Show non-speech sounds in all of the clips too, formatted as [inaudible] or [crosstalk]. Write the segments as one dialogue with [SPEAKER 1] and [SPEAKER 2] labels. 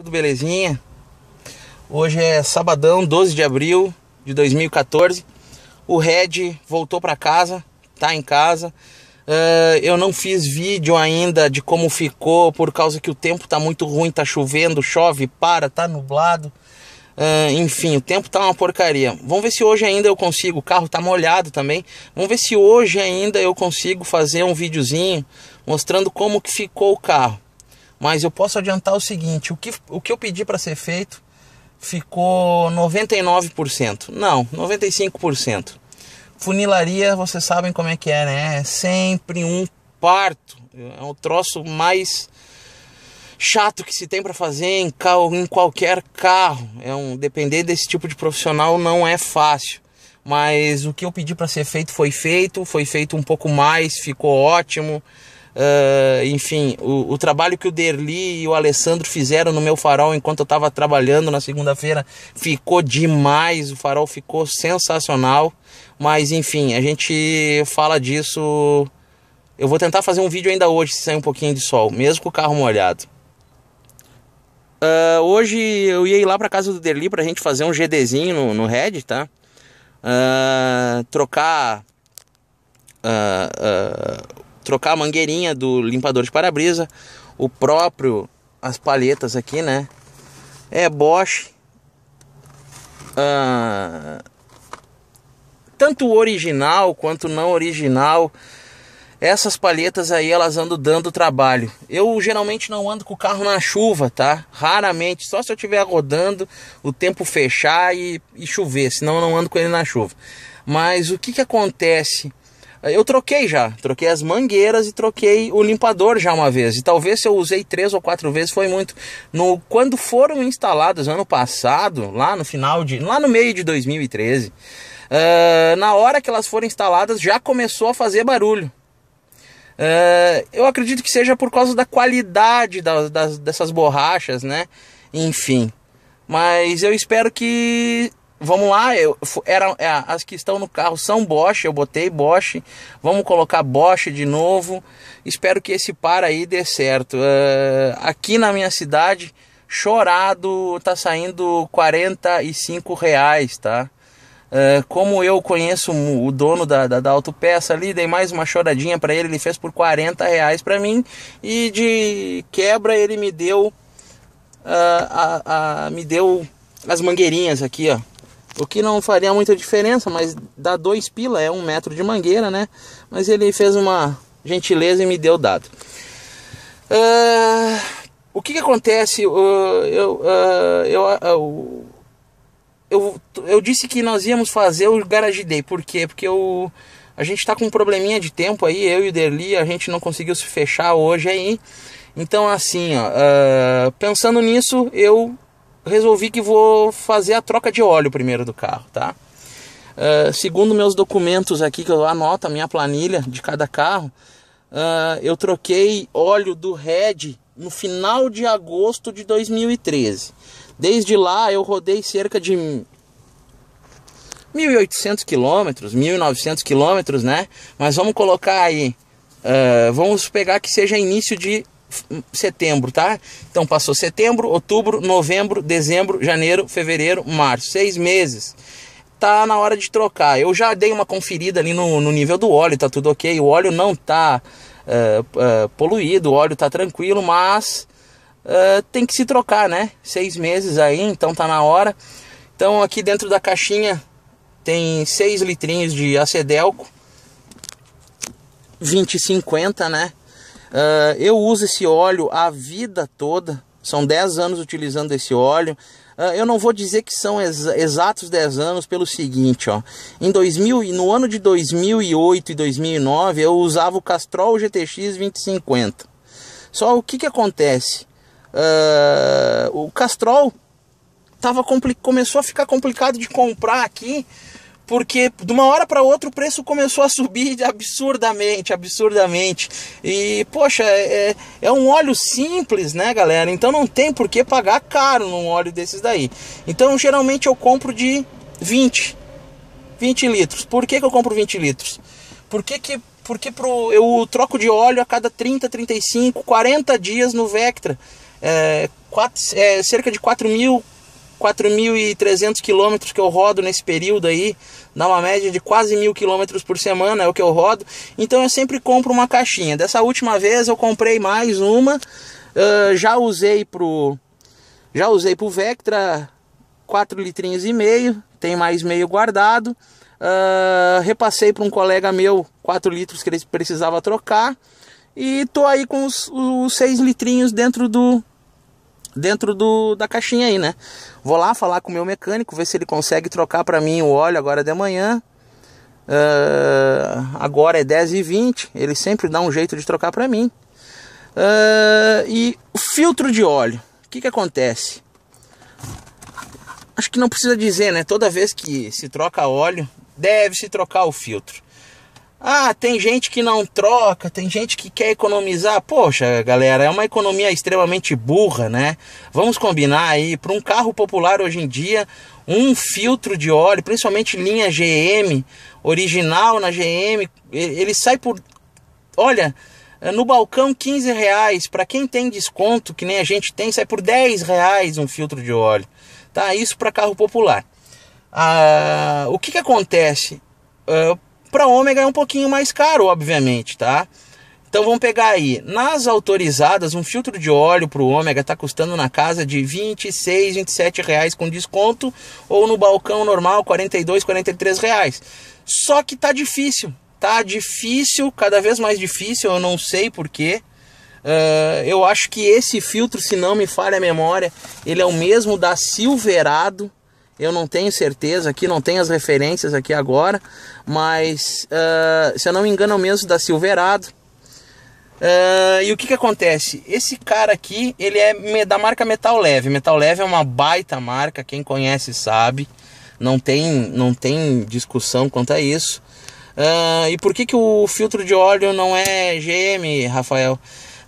[SPEAKER 1] Tudo belezinha? Hoje é sabadão, 12 de abril de 2014. O Red voltou para casa, tá em casa. Uh, eu não fiz vídeo ainda de como ficou, por causa que o tempo tá muito ruim, tá chovendo, chove, para, tá nublado. Uh, enfim, o tempo tá uma porcaria. Vamos ver se hoje ainda eu consigo. O carro tá molhado também. Vamos ver se hoje ainda eu consigo fazer um videozinho mostrando como que ficou o carro. Mas eu posso adiantar o seguinte: o que, o que eu pedi para ser feito ficou 99%. Não, 95%. Funilaria, vocês sabem como é que é, né? É sempre um parto. É o troço mais chato que se tem para fazer em, carro, em qualquer carro. É um depender desse tipo de profissional não é fácil. Mas o que eu pedi para ser feito foi feito, foi feito um pouco mais, ficou ótimo. Uh, enfim, o, o, trabalho que o Derli e o Alessandro fizeram no meu farol enquanto eu estava trabalhando na segunda-feira ficou demais, o farol ficou sensacional. Mas enfim, a gente fala disso. Eu vou tentar fazer um vídeo ainda hoje se sair um pouquinho de sol, mesmo com o carro molhado. Uh, hoje eu ia ir lá para casa do Derli para a gente fazer um GDzinho no, no Red, tá? Uh, trocar trocar a mangueirinha do limpador de para-brisa, o próprio as palhetas aqui, né? É Bosch. Ah, tanto original quanto não original. Essas palhetas aí elas andam dando trabalho. Eu geralmente não ando com o carro na chuva, tá? Raramente, só se eu estiver rodando, o tempo fechar e, e chover, senão eu não ando com ele na chuva. Mas o que que acontece? Eu troquei já, troquei as mangueiras e troquei o limpador já uma vez. E talvez se eu usei três ou quatro vezes foi muito. No, quando foram instaladas ano passado, lá no final de. lá no meio de 2013, uh, ah, na hora que elas foram instaladas já começou a fazer barulho. Uh, eu acredito que seja por causa da qualidade das, das, dessas borrachas, né? Enfim. Mas eu espero que Vamos lá, eu, era, é, as que estão no carro são Bosch, eu botei Bosch. Vamos colocar Bosch de novo. Espero que esse par aí dê certo. Uh, aqui na minha cidade, chorado, tá saindo 45 reais, tá? Uh, como eu conheço o dono da, da, da autopeça ali, dei mais uma choradinha para ele, ele fez por 40 reais para mim e de quebra ele me deu, uh, a, a, me deu as mangueirinhas aqui, ó. O que não faria muita diferença, mas dá dois pila, é um metro de mangueira, né? Mas ele fez uma gentileza e me deu dado. Uh, o que, que acontece? Uh, eu, uh, eu, ah, ah, eu, eu, disse que nós íamos fazer o Garage Day, por quê? Porque o a gente está com um probleminha de tempo aí, eu e o Derli, a gente não conseguiu se fechar hoje aí. Então, assim, ó, pensando nisso, eu resolvi que vou fazer a troca de óleo primeiro do carro, tá? Uh, segundo meus documentos aqui, que eu anoto a minha planilha de cada carro, uh, eu troquei óleo do Red no final de agosto de 2013. Desde lá eu rodei cerca de 1.800 quilômetros, 1.900 quilômetros, né? Mas vamos colocar aí, uh, vamos pegar que seja início de Hum, setembro, tá? Então passou setembro, outubro, novembro, dezembro, janeiro, fevereiro, março, seis meses. Tá na hora de trocar. Eu já dei uma conferida ali no, no nível do óleo, tá tudo ok. O óleo não tá uh, uh, poluído, o óleo tá tranquilo, mas uh, tem que se trocar, né? Seis meses aí, então tá na hora. Então aqui dentro da caixinha tem seis litrinhos de acedelco, 2050, né? Uh, eu uso esse óleo a vida toda, são 10 anos utilizando esse óleo. Uh, eu não vou dizer que são ex exatos 10 anos pelo seguinte, ó. Em 2000, no ano de 2008 e 2009, eu usava o Castrol GTX 2050. Só o que que acontece? Uh, o Castrol tava começou a ficar complicado de comprar aqui porque de uma hora para outra o preço começou a subir absurdamente, absurdamente. E, poxa, é, é, é um óleo simples, né, galera? Então não tem por que pagar caro num óleo desses daí. Então, geralmente eu compro de 20, 20 litros. Por que, que eu compro 20 litros? Por que que... Porque pro, eu troco de óleo a cada 30, 35, 40 dias no Vectra. É, quatro, é, cerca de 4 mil 4.300 quilômetros que eu rodo nesse período aí, dá uma média de quase mil quilômetros por semana é o que eu rodo. Então eu sempre compro uma caixinha. Dessa última vez eu comprei mais uma, uh, já usei pro já usei pro Vectra 4 litrinhos e meio, tem mais meio guardado. Uh, repassei para um colega meu 4 litros que ele precisava trocar e tô aí com os, os 6 litrinhos dentro do dentro do, da caixinha aí, né? Vou lá falar com o meu mecânico, ver se ele consegue trocar para mim o óleo agora de manhã. Uh, agora é 10 e 20 ele sempre dá um jeito de trocar para mim. Uh, e o filtro de óleo, o que, que acontece? Acho que não precisa dizer, né? Toda vez que se troca óleo, deve-se trocar o filtro. Ah, tem gente que não troca, tem gente que quer economizar. Poxa, galera, é uma economia extremamente burra, né? Vamos combinar aí, para um carro popular hoje em dia, um filtro de óleo, principalmente linha GM, original na GM, ele sai por. Olha, no balcão 15 reais. Para quem tem desconto, que nem a gente tem, sai por 10 reais um filtro de óleo. Tá? Isso para carro popular. Ah, o que, que acontece? Uh, para ômega é um pouquinho mais caro, obviamente, tá? Então vamos pegar aí, nas autorizadas, um filtro de óleo para o ômega está custando na casa de 26, 27 reais com desconto, ou no balcão normal 42, 43 reais. Só que tá difícil, tá difícil, cada vez mais difícil, eu não sei porquê. Uh, ah, eu acho que esse filtro, se não me falha a memória, ele é o mesmo da Silverado, eu não tenho certeza aqui, não tenho as referências aqui agora, mas uh, se eu não me engano é o mesmo da Silverado. Uh, e o que que acontece? Esse cara aqui, ele é da marca Metal Leve. Metal Leve é uma baita marca, quem conhece sabe. Não tem, não tem discussão quanto a isso. Uh, e por que que o filtro de óleo não é GM, Rafael?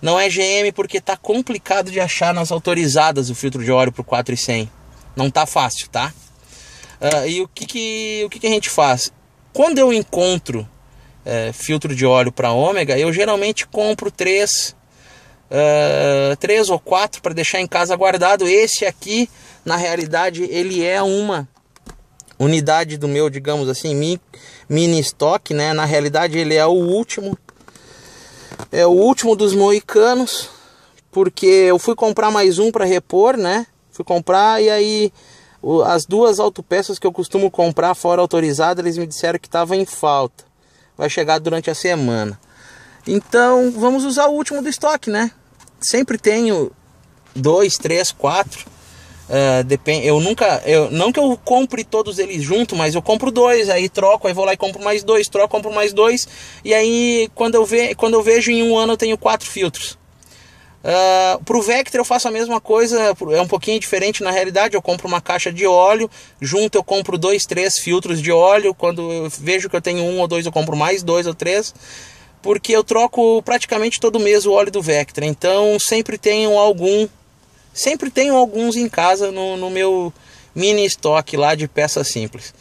[SPEAKER 1] Não é GM porque está complicado de achar nas autorizadas o filtro de óleo pro 4100. Não tá fácil, tá? Uh, e o que, que o que, que, a gente faz? Quando eu encontro é, filtro de óleo para ômega, eu geralmente compro três, uh, três ou quatro para deixar em casa guardado. Esse aqui, na realidade, ele é uma unidade do meu, digamos assim, mini estoque, né? Na realidade, ele é o último, é o último dos moicanos, porque eu fui comprar mais um para repor, né? Fui comprar e aí as duas autopeças que eu costumo comprar fora autorizada, eles me disseram que estava em falta. Vai chegar durante a semana. Então vamos usar o último do estoque, né? Sempre tenho dois, três, quatro. Uh, eh, depende, eu nunca, eu, não que eu compre todos eles junto, mas eu compro dois, aí troco, aí vou lá e compro mais dois, troco, compro mais dois, e aí quando eu, ve, quando eu vejo em um ano eu tenho quatro filtros. Uh, ah, para o Vectra eu faço a mesma coisa, é um pouquinho diferente na realidade. Eu compro uma caixa de óleo, junto eu compro dois, três filtros de óleo. Quando eu vejo que eu tenho um ou dois, eu compro mais dois ou três, porque eu troco praticamente todo mês o óleo do Vectra. Então sempre tenho algum, sempre tenho alguns em casa no, no meu mini estoque lá de peças simples.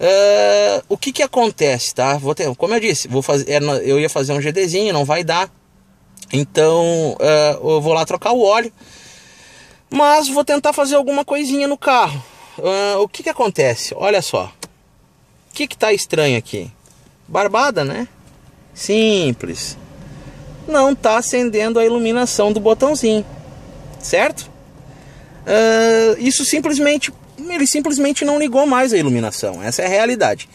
[SPEAKER 1] Uh, o que que acontece, tá? Vou ter, como eu disse, vou fazer, é, eu ia fazer um GDzinho, não vai dar então uh, eu vou lá trocar o óleo, mas vou tentar fazer alguma coisinha no carro. Uh, o que que acontece? Olha só, o que que tá estranho aqui? Barbada, né? Simples. Não tá acendendo a iluminação do botãozinho, certo? Uh, isso simplesmente, ele simplesmente não ligou mais a iluminação. Essa é a realidade.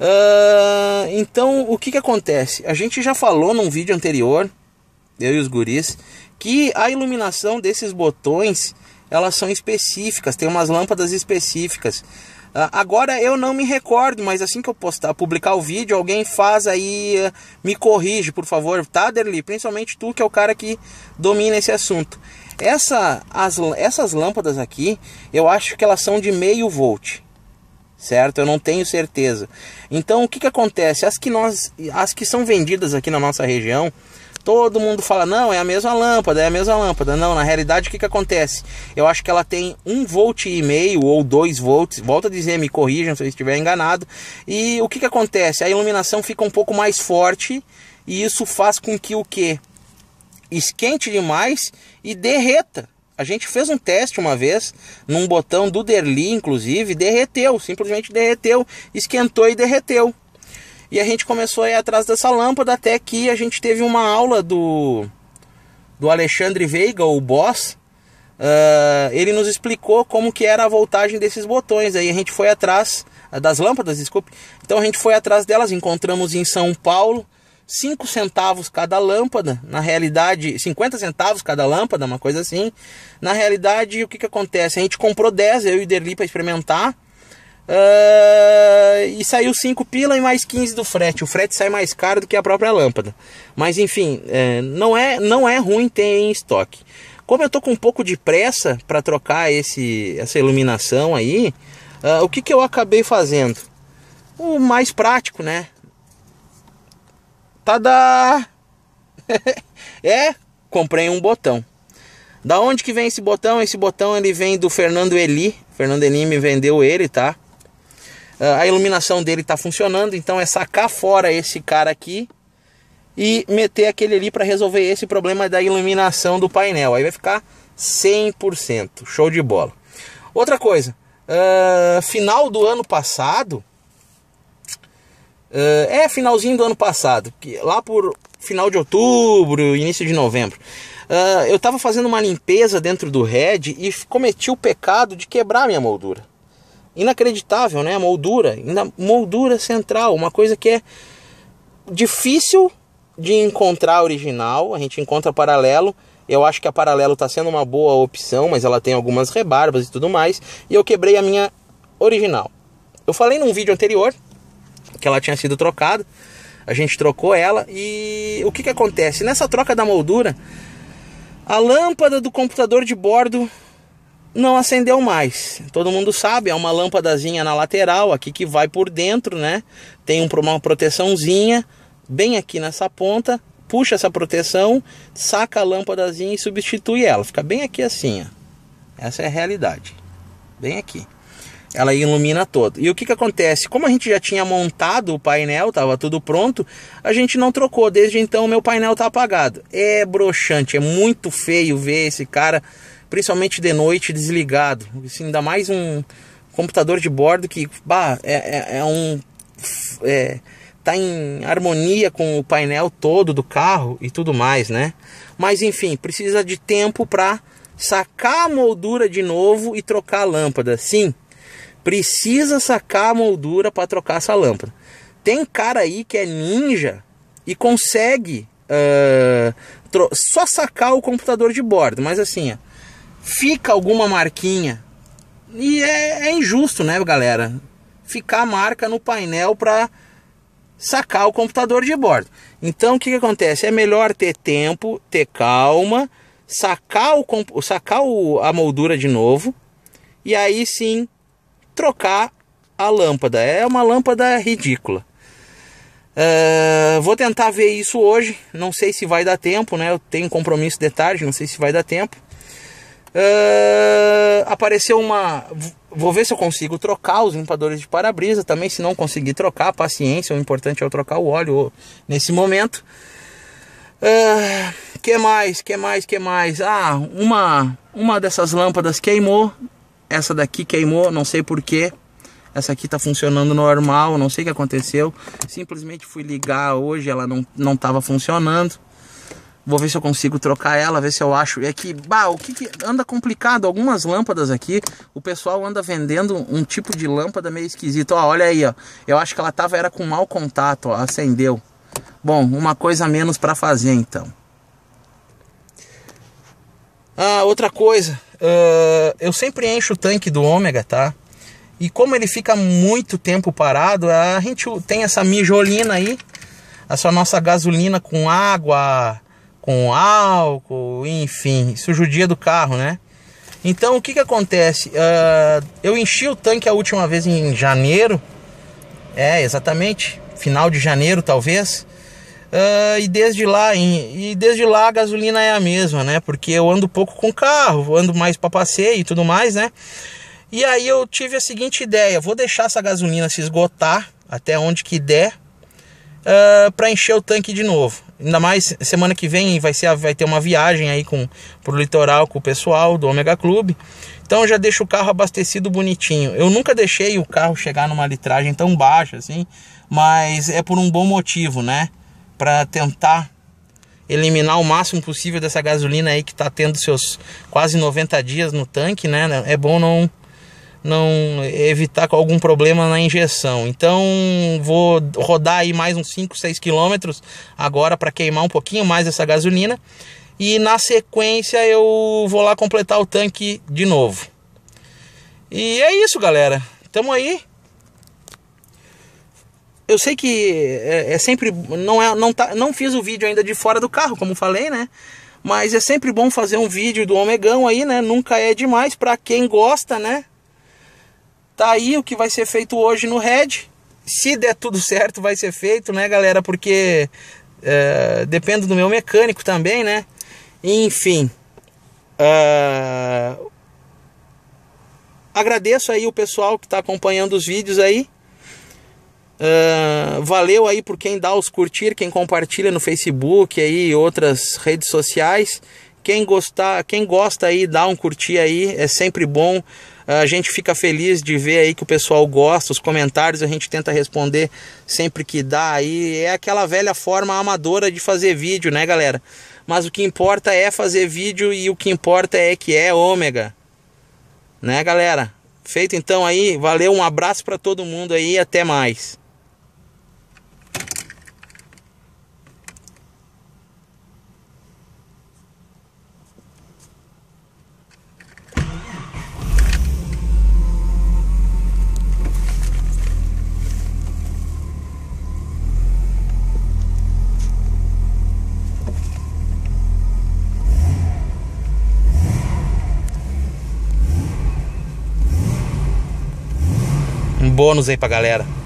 [SPEAKER 1] Uh, então, o que que acontece? A gente já falou num vídeo anterior eu e os guris, que a iluminação desses botões elas são específicas, tem umas lâmpadas específicas. Ah, agora eu não me recordo, mas assim que eu postar, publicar o vídeo, alguém faz aí, ah, me corrige, por favor, tá, Principalmente tu que é o cara que domina esse assunto. Essa, as, essas lâmpadas aqui, eu acho que elas são de meio volt, certo? Eu não tenho certeza. Então o que, que acontece? As que nós, as que são vendidas aqui na nossa região, Todo mundo fala, não, é a mesma lâmpada, é a mesma lâmpada. Não, na realidade, o que, que acontece? Eu acho que ela tem um volt e meio ou 2 volts. Volta a dizer, me corrijam se eu estiver enganado. E o que, que acontece? A iluminação fica um pouco mais forte e isso faz com que o que? Esquente demais e derreta. A gente fez um teste uma vez num botão do Derli, inclusive, derreteu, simplesmente derreteu, esquentou e derreteu. E a gente começou a ir atrás dessa lâmpada até que a gente teve uma aula do, do Alexandre Veiga, o boss. Uh, ele nos explicou como que era a voltagem desses botões. Aí a gente foi atrás ah, das lâmpadas, desculpe. Então a gente foi atrás delas, encontramos em São Paulo 5 centavos cada lâmpada, na realidade 50 centavos cada lâmpada, uma coisa assim. Na realidade, o que que acontece? A gente comprou 10, eu e o Derli para experimentar. Uh, e saiu 5 pila e mais 15 do frete. O frete sai mais caro do que a própria lâmpada. Mas enfim, é, não, é, não é ruim ter em estoque. Como eu tô com um pouco de pressa para trocar esse, essa iluminação aí, uh, o que, que eu acabei fazendo? O mais prático, né? da, [laughs] é, comprei um botão. Da onde que vem esse botão? Esse botão ele vem do Fernando Eli. Fernando Eli me vendeu ele, tá? Ah, a iluminação dele está funcionando, então é sacar fora esse cara aqui e meter aquele ali para resolver esse problema da iluminação do painel. Aí vai ficar 100%, show de bola. Outra coisa, uh, final do ano passado, uh, é finalzinho do ano passado, que lá por final de outubro, início de novembro, uh, eu estava fazendo uma limpeza dentro do Red e cometi o pecado de quebrar minha moldura inacreditável, né? A moldura, ainda moldura central, uma coisa que é difícil de encontrar original, a gente encontra paralelo. Eu acho que a paralelo está sendo uma boa opção, mas ela tem algumas rebarbas e tudo mais. E eu quebrei a minha original. Eu falei num vídeo anterior que ela tinha sido trocada. A gente trocou ela e o que, que acontece? Nessa troca da moldura, a lâmpada do computador de bordo não acendeu mais. Todo mundo sabe, é uma lâmpadazinha na lateral aqui que vai por dentro, né? Tem uma proteçãozinha bem aqui nessa ponta, puxa essa proteção, saca a lâmpadazinha e substitui ela. Fica bem aqui assim, ó. Essa é a realidade. Bem aqui. Ela ilumina todo. E o que, que acontece? Como a gente já tinha montado o painel, estava tudo pronto, a gente não trocou. Desde então, meu painel está apagado. É broxante, é muito feio ver esse cara principalmente de noite, desligado. Assim, ainda mais um computador de bordo que bah, é, é, é um. É, tá em harmonia com o painel todo do carro e tudo mais, né? Mas enfim, precisa de tempo para sacar a moldura de novo e trocar a lâmpada. Sim, precisa sacar a moldura para trocar essa lâmpada. Tem cara aí que é ninja e consegue uh, só sacar o computador de bordo, mas assim, ó, fica alguma marquinha. E é, é injusto, né, galera? Ficar a marca no painel para sacar o computador de bordo. Então, o que, que acontece? É melhor ter tempo, ter calma, sacar, o, sacar o, a moldura de novo e aí sim trocar a lâmpada. É uma lâmpada ridícula. Uh, vou tentar ver isso hoje. Não sei se vai dar tempo, né? Eu tenho compromisso de tarde, não sei se vai dar tempo. Uh, apareceu uma. Vou ver se eu consigo trocar os limpadores de para-brisa também. Se não conseguir trocar, paciência. O importante é eu trocar o óleo nesse momento. Uh, que mais? Que mais? Que mais? Ah, uma, uma dessas lâmpadas queimou. Essa daqui queimou, não sei porquê. Essa aqui tá funcionando normal, não sei o que aconteceu. Simplesmente fui ligar hoje, ela não, não tava funcionando. Vou ver se eu consigo trocar ela, ver se eu acho. É que, bah, o que, que, anda complicado? Algumas lâmpadas aqui, o pessoal anda vendendo um tipo de lâmpada meio esquisito. Ó, olha aí, ó. Eu acho que ela tava era com mau contato, ó, acendeu. Bom, uma coisa menos para fazer então. Ah, outra coisa, uh, eu sempre encho o tanque do ômega, tá? E como ele fica muito tempo parado, a gente tem essa mijolina aí, essa nossa gasolina com água, com álcool, enfim, dia do carro, né? Então o que que acontece? Uh, eu enchi o tanque a última vez em janeiro, é exatamente final de janeiro talvez. Uh, e desde lá em, e desde lá a gasolina é a mesma, né? Porque eu ando pouco com carro, ando mais para passeio e tudo mais, né? E aí eu tive a seguinte ideia: vou deixar essa gasolina se esgotar até onde que der uh, ah, para encher o tanque de novo. Ainda mais semana que vem vai, ser, vai ter uma viagem aí com, pro litoral com o pessoal do Omega Clube. Então já deixo o carro abastecido bonitinho. Eu nunca deixei o carro chegar numa litragem tão baixa assim, mas é por um bom motivo, né? Para tentar eliminar o máximo possível dessa gasolina aí que está tendo seus quase 90 dias no tanque, né? É bom não não evitar algum problema na injeção. Então vou rodar aí mais uns 5, 6 quilômetros agora para queimar um pouquinho mais essa gasolina e na sequência eu vou lá completar o tanque de novo. E é isso, galera. Tamo aí. Eu sei que é, é sempre não é não tá não fiz o vídeo ainda de fora do carro, como falei, né? Mas é sempre bom fazer um vídeo do Omegão aí, né? Nunca é demais para quem gosta, né? Tá aí o que vai ser feito hoje no Red. Se der tudo certo, vai ser feito, né, galera? Porque é, depende do meu mecânico também, né? Enfim. É, agradeço aí o pessoal que está acompanhando os vídeos aí. Uh, valeu aí por quem dá os curtir, quem compartilha no Facebook aí outras redes sociais. Quem gostar, quem gosta aí dá um curtir aí, é sempre bom a gente fica feliz de ver aí que o pessoal gosta, os comentários a gente tenta responder sempre que dá. Aí é aquela velha forma amadora de fazer vídeo, né, galera? Mas o que importa é fazer vídeo e o que importa é que é ômega. Né, galera? Feito então aí, valeu, um abraço para todo mundo aí e até mais. bônus aí pra galera.